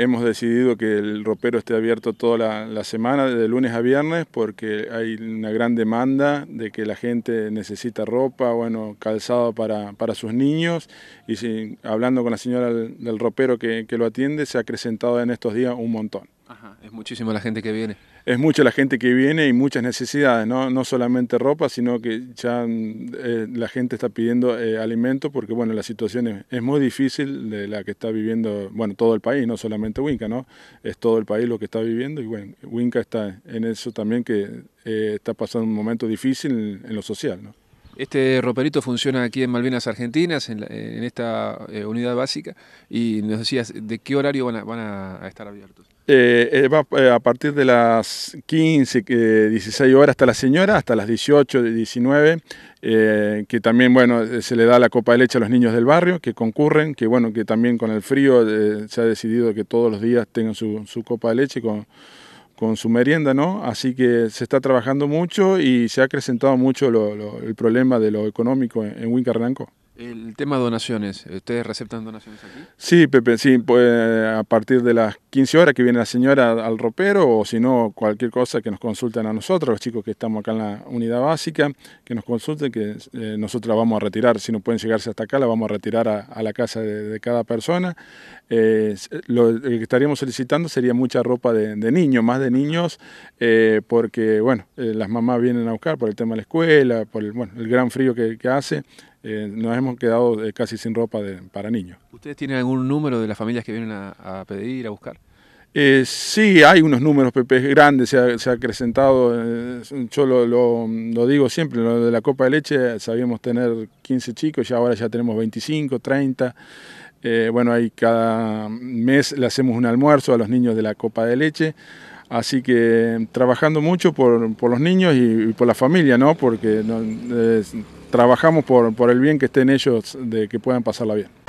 Hemos decidido que el ropero esté abierto toda la, semana, de lunes a viernes, porque hay una gran demanda de que la gente necesita ropa, bueno, calzado para, para sus niños. Y hablando con la señora del, ropero que lo atiende, se ha acrecentado en estos días un montón. Ajá, es muchísimo la gente que viene. Es mucha la gente que viene y muchas necesidades, no, solamente ropa, sino que ya eh, la gente está pidiendo eh, alimento porque bueno, la situación es, muy difícil de la que está viviendo, bueno, todo el país, no solamente Winca, ¿no? Es todo el país lo que está viviendo y bueno, Winca está en eso también que eh, está pasando un momento difícil en, lo social, ¿no? Este roperito funciona aquí en Malvinas Argentinas, en, esta unidad básica, y nos decías, ¿de qué horario van a estar abiertos? Eh, eh, va eh, a partir de las 15, que 16 horas hasta la señora, hasta las 18, 19, eh, que también, bueno, se le da la copa de leche a los niños del barrio que concurren, que bueno, que también con el frío se ha decidido que todos los días tengan su, copa de leche con, con su merienda, ¿no? Así que se está trabajando mucho y se ha acrecentado mucho el problema de lo económico en, en el tema donaciones, ¿ustedes receptan donaciones aquí? Sí, Pepe, sí, pues a partir de las 15 horas que viene la señora al ropero o si no, cualquier cosa que nos consulten a nosotros, los chicos que estamos acá en la unidad básica, que nos consulten, que eh, nosotros la vamos a retirar, si no pueden llegarse hasta acá, la vamos a retirar a, la casa de, cada persona. Eh, lo que estaríamos solicitando sería mucha ropa de, niños, más de niños, eh, porque, bueno, las mamás vienen a buscar por el tema de la escuela, por el, bueno, el gran frío que hace, eh, nos hemos quedado eh, casi sin ropa para niños. ¿Ustedes tienen algún número de las familias que vienen a, pedir, a buscar? Eh, sí, hay unos números Pepe, grandes, se ha, acrecentado, eh, yo lo, digo siempre, lo de la copa de leche sabíamos tener 15 chicos y ahora ya tenemos 25, 30. bueno, ahí cada mes le hacemos un almuerzo a los niños de la copa de leche. Así que trabajando mucho por, los niños y, por la familia, ¿no? Porque no, trabajamos por, por el bien que estén ellos, de que puedan pasarla bien.